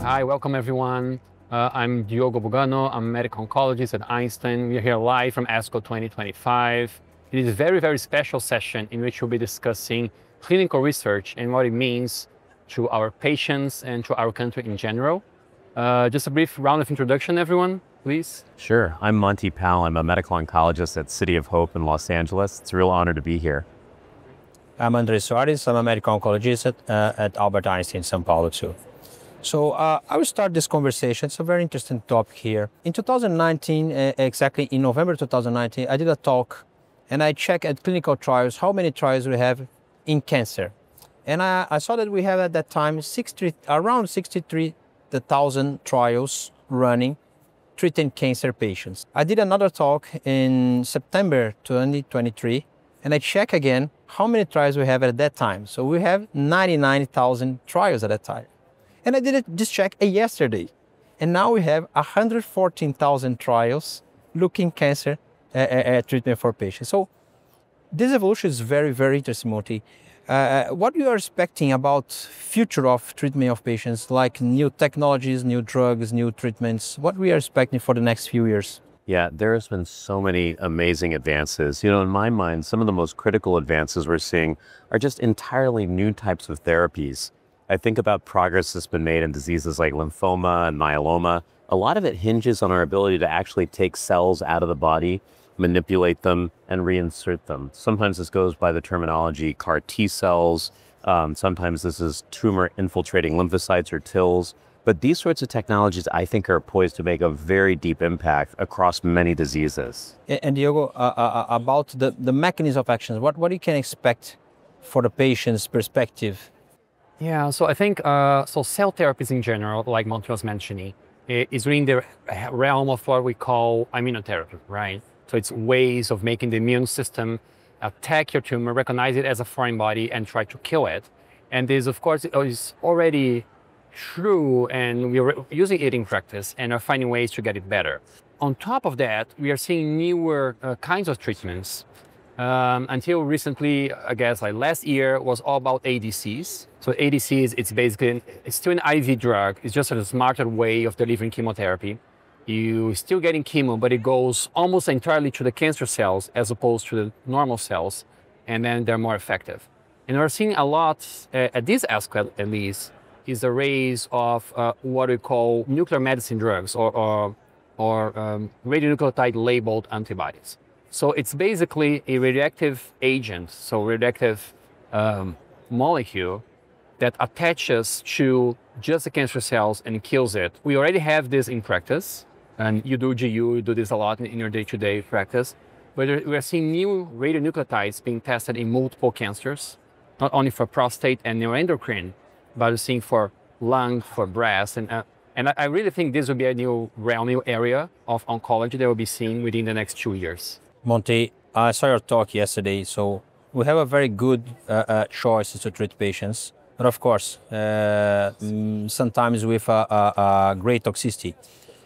Hi, welcome everyone. Uh, I'm Diogo Bugano. I'm a medical oncologist at Einstein. We're here live from ASCO 2025. It is a very, very special session in which we'll be discussing clinical research and what it means to our patients and to our country in general. Uh, just a brief round of introduction, everyone, please. Sure. I'm Monty Powell. I'm a medical oncologist at City of Hope in Los Angeles. It's a real honor to be here. I'm Andres Suarez. I'm a medical oncologist at, uh, at Albert Einstein, Sao Paulo, too. So uh, I will start this conversation. It's a very interesting topic here. In 2019, uh, exactly in November 2019, I did a talk and I checked at clinical trials how many trials we have in cancer. And I, I saw that we have at that time 60, around 63,000 trials running treating cancer patients. I did another talk in September 2023 and I check again how many trials we have at that time. So we have 99,000 trials at that time. And I did it, just check yesterday. And now we have 114,000 trials looking cancer uh, uh, uh, treatment for patients. So this evolution is very, very interesting, Monty. Uh, uh, what you are expecting about future of treatment of patients, like new technologies, new drugs, new treatments? What we are expecting for the next few years? Yeah, there has been so many amazing advances. You know, in my mind, some of the most critical advances we're seeing are just entirely new types of therapies. I think about progress that's been made in diseases like lymphoma and myeloma. A lot of it hinges on our ability to actually take cells out of the body, manipulate them, and reinsert them. Sometimes this goes by the terminology CAR T cells. Um, sometimes this is tumor infiltrating lymphocytes or TILs. But these sorts of technologies, I think, are poised to make a very deep impact across many diseases. And Diogo, uh, uh, uh, about the, the mechanism of actions, what, what you can expect for the patient's perspective? Yeah, so I think, uh, so cell therapies in general, like Monty was mentioning, is really in the realm of what we call immunotherapy, right? So it's ways of making the immune system attack your tumor, recognize it as a foreign body, and try to kill it. And this, of course, uh, is already true and we're using it in practice and are finding ways to get it better. On top of that, we are seeing newer uh, kinds of treatments. Um, until recently, I guess like last year was all about ADCs. So ADCs, it's basically, it's still an IV drug. It's just a smarter way of delivering chemotherapy. You're still getting chemo, but it goes almost entirely to the cancer cells as opposed to the normal cells. And then they're more effective. And we're seeing a lot uh, at this aspect, at least, is a race of uh, what we call nuclear medicine drugs or, or, or um, radionuclide labeled antibodies. So it's basically a radioactive agent, so radioactive um, molecule that attaches to just the cancer cells and kills it. We already have this in practice, and you do GU, you do this a lot in your day-to-day -day practice. But we're seeing new radionuclides being tested in multiple cancers, not only for prostate and neuroendocrine, balancing for lung, for breast. And, uh, and I really think this will be a new realm, new area of oncology that will be seen within the next two years. Monty, I saw your talk yesterday, so we have a very good uh, uh, to treat patients. But of course, uh, mm, sometimes with a great toxicity.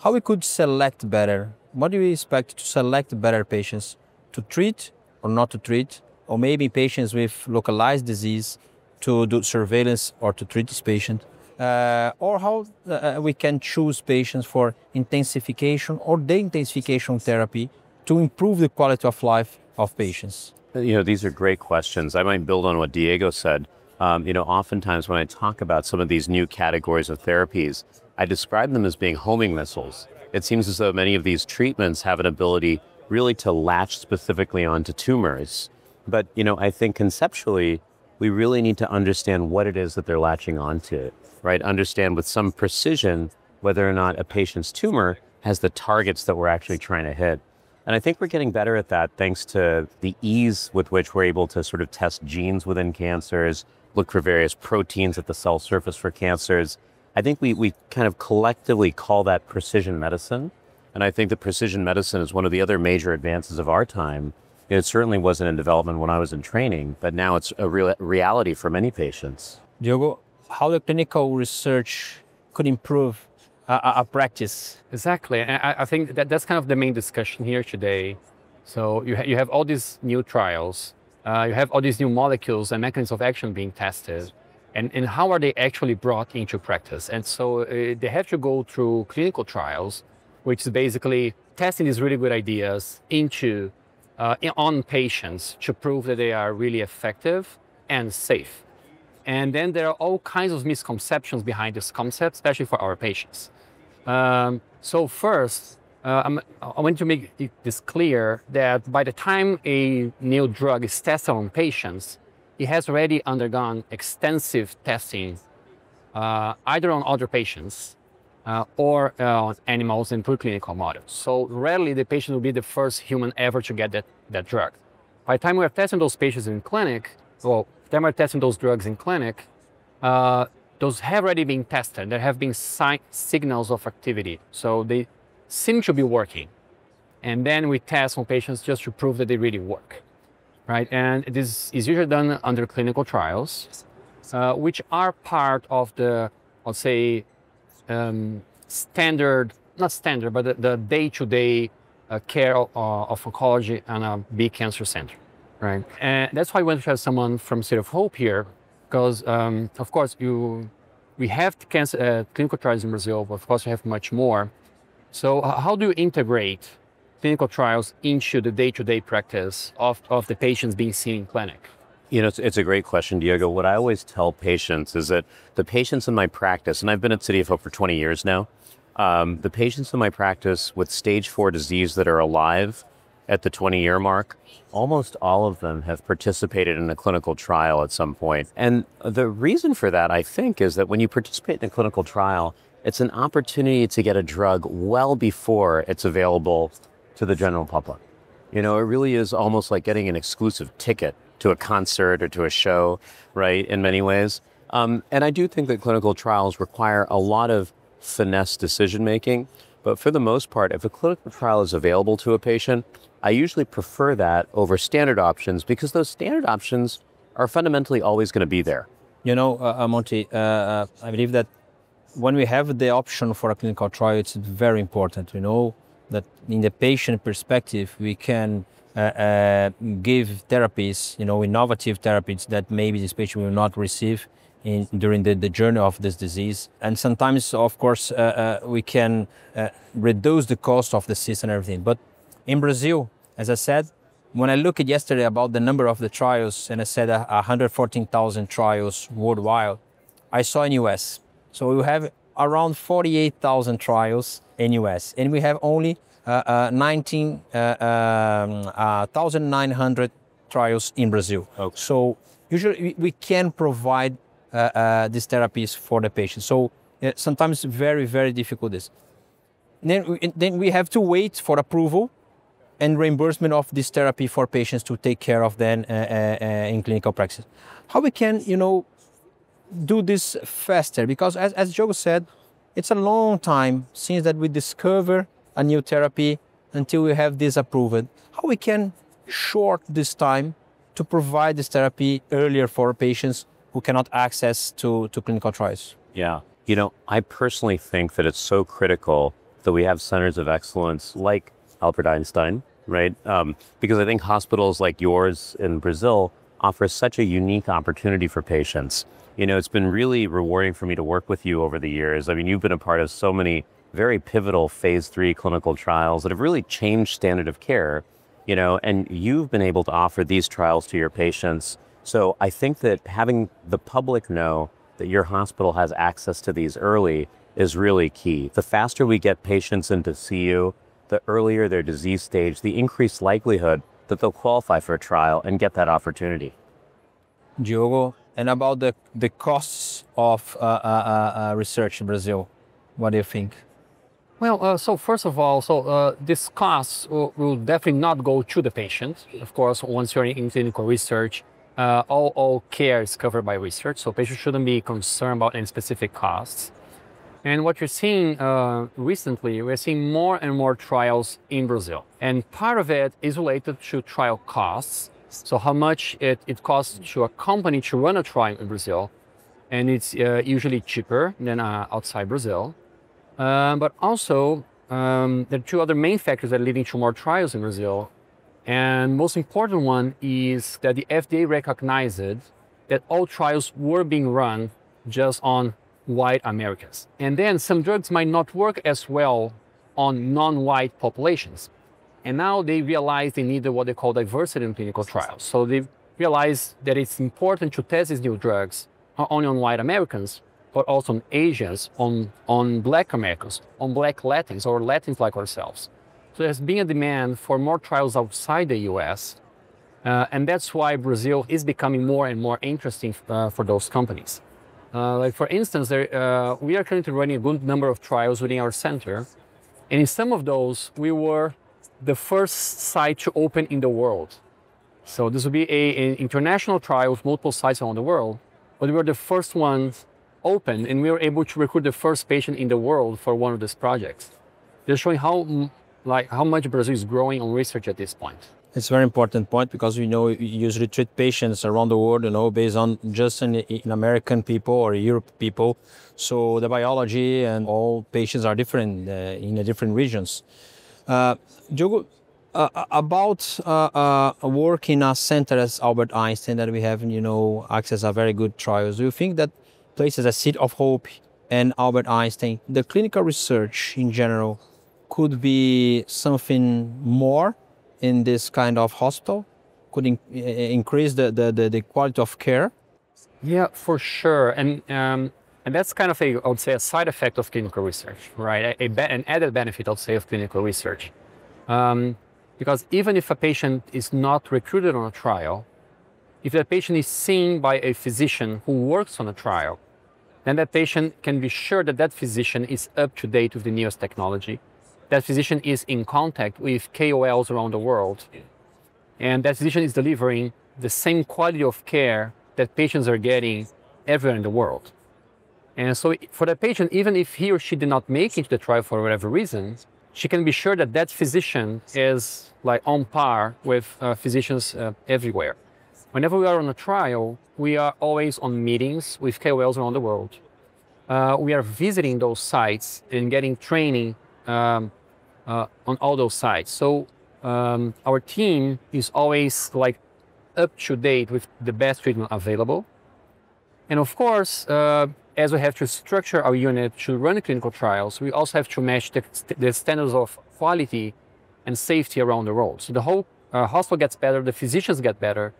How we could select better? What do we expect to select better patients to treat or not to treat? Or maybe patients with localized disease to do surveillance or to treat this patient, uh, or how uh, we can choose patients for intensification or deintensification therapy to improve the quality of life of patients? You know, these are great questions. I might build on what Diego said. Um, you know, oftentimes when I talk about some of these new categories of therapies, I describe them as being homing missiles. It seems as though many of these treatments have an ability really to latch specifically onto tumors. But, you know, I think conceptually, we really need to understand what it is that they're latching onto, right? Understand with some precision whether or not a patient's tumor has the targets that we're actually trying to hit. And I think we're getting better at that thanks to the ease with which we're able to sort of test genes within cancers, look for various proteins at the cell surface for cancers. I think we, we kind of collectively call that precision medicine. And I think that precision medicine is one of the other major advances of our time it certainly wasn't in development when I was in training, but now it's a real reality for many patients. Diogo, how the clinical research could improve our practice. Exactly. I, I think that that's kind of the main discussion here today. So you, ha you have all these new trials, uh, you have all these new molecules and mechanisms of action being tested. And, and how are they actually brought into practice? And so uh, they have to go through clinical trials, which is basically testing these really good ideas into uh, on patients to prove that they are really effective and safe. And then there are all kinds of misconceptions behind this concept, especially for our patients. Um, so first, uh, i want to make this clear that by the time a new drug is tested on patients, it has already undergone extensive testing, uh, either on other patients uh, or uh, animals in preclinical models. So rarely the patient will be the first human ever to get that, that drug. By the time we're testing those patients in clinic, well, time we're testing those drugs in clinic, uh, those have already been tested. There have been si signals of activity. So they seem to be working. And then we test on patients just to prove that they really work, right? And this is usually done under clinical trials, uh, which are part of the, I'll say, um, standard, not standard, but the day-to-day uh, care of, uh, of, oncology and a big cancer center, right? And that's why I wanted to have someone from City of Hope here, because um, of course you, we have cancer, uh, clinical trials in Brazil, but of course we have much more. So how do you integrate clinical trials into the day-to-day -day practice of, of the patients being seen in clinic? You know, it's, it's, a great question, Diego. What I always tell patients is that the patients in my practice, and I've been at City of Hope for 20 years now, um, the patients in my practice with stage four disease that are alive at the 20 year mark, almost all of them have participated in a clinical trial at some point. And the reason for that, I think, is that when you participate in a clinical trial, it's an opportunity to get a drug well before it's available to the general public. You know, it really is almost like getting an exclusive ticket to a concert or to a show, right, in many ways. Um, and I do think that clinical trials require a lot of finesse decision making. But for the most part, if a clinical trial is available to a patient, I usually prefer that over standard options because those standard options are fundamentally always going to be there. You know, uh, uh Monty, uh, uh, I believe that when we have the option for a clinical trial, it's very important. You know, that in the patient perspective, we can uh, uh, give therapies, you know, innovative therapies that maybe this patient will not receive in, during the, the journey of this disease. And sometimes, of course, uh, uh we can uh, reduce the cost of the system and everything. But in Brazil, as I said, when I looked at yesterday about the number of the trials, and I said 114,000 uh, trials worldwide, I saw in US. So we have around 48,000 trials in US, and we have only uh, uh, 19,900 uh, um, uh trials in Brazil. Okay. So usually we can provide uh, uh, these therapies for the patient. So sometimes very, very difficult this. then, then we have to wait for approval and reimbursement of this therapy for patients to take care of them in clinical practice. How we can, you know, do this faster because as, as Joe said, it's a long time since that we discover a new therapy until we have this approved. How we can short this time to provide this therapy earlier for patients who cannot access to, to clinical trials? Yeah. You know, I personally think that it's so critical that we have centers of excellence like Albert Einstein, right? Um, because I think hospitals like yours in Brazil offer such a unique opportunity for patients you know, it's been really rewarding for me to work with you over the years. I mean, you've been a part of so many very pivotal phase three clinical trials that have really changed standard of care, you know, and you've been able to offer these trials to your patients. So I think that having the public know that your hospital has access to these early is really key. The faster we get patients into you, the earlier their disease stage, the increased likelihood that they'll qualify for a trial and get that opportunity. Diogo, and about the, the costs of uh, uh, uh, uh, research in Brazil. What do you think? Well, uh, so first of all, so uh, this cost will, will, definitely not go to the patient. Of course, once you're in clinical research, all, all care is covered by research, so patients shouldn't be concerned about any specific costs. And what you're seeing recently, we're seeing more and more trials in Brazil. And part of it is related to trial costs so how much it, it costs to a company to run a trial in Brazil, and it's uh, usually cheaper than uh, outside Brazil. Uh, but also, um, there are two other main factors that are leading to more trials in Brazil. And most important one is that the FDA recognized that all trials were being run just on white Americans. And then some drugs might not work as well on non-white populations. And now they realize they need what they call diversity in clinical trials. So they realize that it's important to test these new drugs not only on white Americans, but also on Asians, on, on black Americans, on black Latins or Latins like ourselves. So there's been a demand for more trials outside the US. Uh, and that's why Brazil is becoming more and more interesting uh, for those companies. Uh, like for instance, there, uh, we are currently running a good number of trials within our center. And in some of those, we were the first site to open in the world. So this will be an international trial with multiple sites around the world, but we were the first ones open and we were able to recruit the first patient in the world for one of these projects. They're showing how, like, how much Brazil is growing on research at this point. It's a very important point because we know you usually treat patients around the world, you know, based on just in, in American people or Europe people. So the biology and all patients are different uh, in the different regions. Uh, uh, uh, about work in a center as Albert Einstein that we have, you know, access a very good trials, do you think that places a seed of hope and Albert Einstein, the clinical research in general could be something more in this kind of hospital? Could in increase the, the, the, quality of care? Yeah, for sure. And um, and that's kind of a, I would say, a side effect of clinical research, right? A, a, an added benefit, I would say, of clinical research. Um, because even if a patient is not recruited on a trial, if that patient is seen by a physician who works on a trial, then that patient can be sure that that physician is up to date with the newest technology. That physician is in contact with KOLs around the world. And that physician is delivering the same quality of care that patients are getting everywhere in the world. And so for the patient, even if he or she did not make it to the trial for whatever reason, she can be sure that that physician is like on par with uh, physicians uh, everywhere. Whenever we are on a trial, we are always on meetings with KOLs around the world. Uh, we are visiting those sites and getting training um, uh, on all those sites. So um, our team is always like up to date with the best treatment available. And of course, uh, as we have to structure our unit to run clinical trials, we also have to match the, the standards of quality and safety around the world. So the whole uh, hospital gets better, the physicians get better,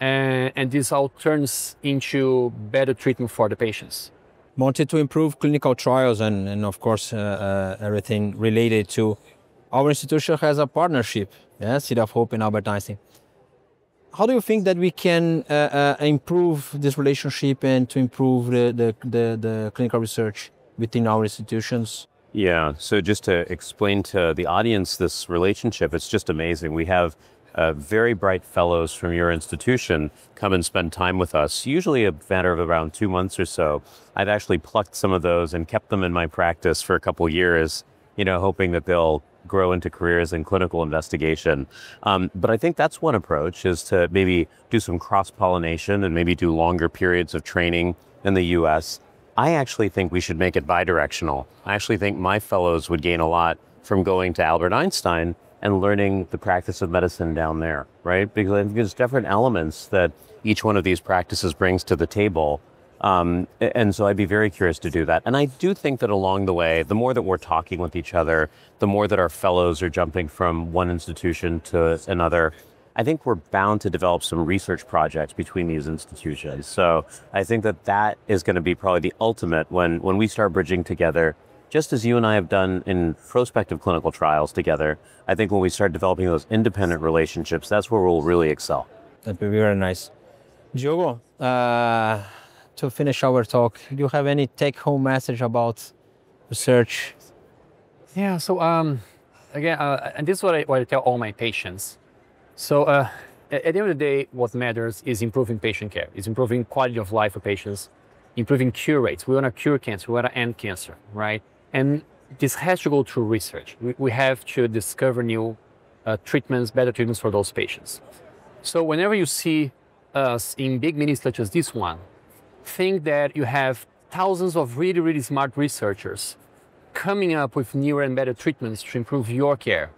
and, and this all turns into better treatment for the patients wanted to improve clinical trials and, and of course, uh, uh, everything related to our institution has a partnership, yeah, City of Hope and Albert Einstein how do you think that we can uh, uh, improve this relationship and to improve the, the, the, the, clinical research within our institutions? Yeah, so just to explain to the audience this relationship, it's just amazing. We have uh, very bright fellows from your institution come and spend time with us, usually a matter of around two months or so. I've actually plucked some of those and kept them in my practice for a couple years, you know, hoping that they'll grow into careers in clinical investigation. Um, but I think that's one approach is to maybe do some cross pollination and maybe do longer periods of training in the US. I actually think we should make it bi-directional. I actually think my fellows would gain a lot from going to Albert Einstein and learning the practice of medicine down there, right? Because I think there's different elements that each one of these practices brings to the table um, and so I'd be very curious to do that. And I do think that along the way, the more that we're talking with each other, the more that our fellows are jumping from one institution to another, I think we're bound to develop some research projects between these institutions. So I think that that is going to be probably the ultimate when, when we start bridging together, just as you and I have done in prospective clinical trials together. I think when we start developing those independent relationships, that's where we'll really excel. That'd be very nice. Diogo, uh to finish our talk, do you have any take-home message about research? Yeah. So um, again, uh, and this is what I, what I, tell all my patients. So uh, at, the end of the day, what matters is improving patient care. is improving quality of life for patients, improving cure rates. We want to cure cancer. We want to end cancer, right? And this has to go through research. We, we have to discover new uh, treatments, better treatments for those patients. So whenever you see us in big meetings such as this one, think that you have thousands of really, really smart researchers coming up with newer and better treatments to improve your care.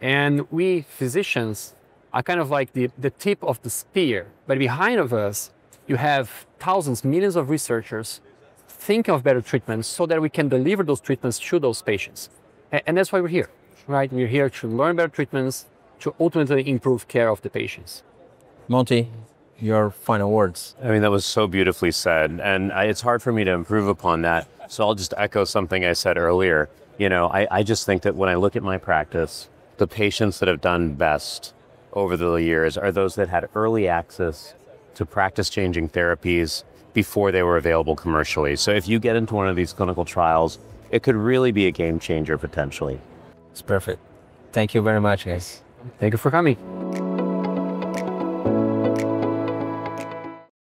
And we physicians are kind of like the, the tip of the spear. But behind of us, you have thousands, millions of researchers thinking of better treatments so that we can deliver those treatments to those patients. And, and that's why we're here, right? We're here to learn better treatments to ultimately improve care of the patients. Monty, your final words. I mean, that was so beautifully said. And I, it's hard for me to improve upon that. So I'll just echo something I said earlier. You know, I, I just think that when I look at my practice, the patients that have done best over the years are those that had early access to practice changing therapies before they were available commercially. So if you get into one of these clinical trials, it could really be a game changer potentially. It's perfect. Thank you very much, guys. Thank you for coming.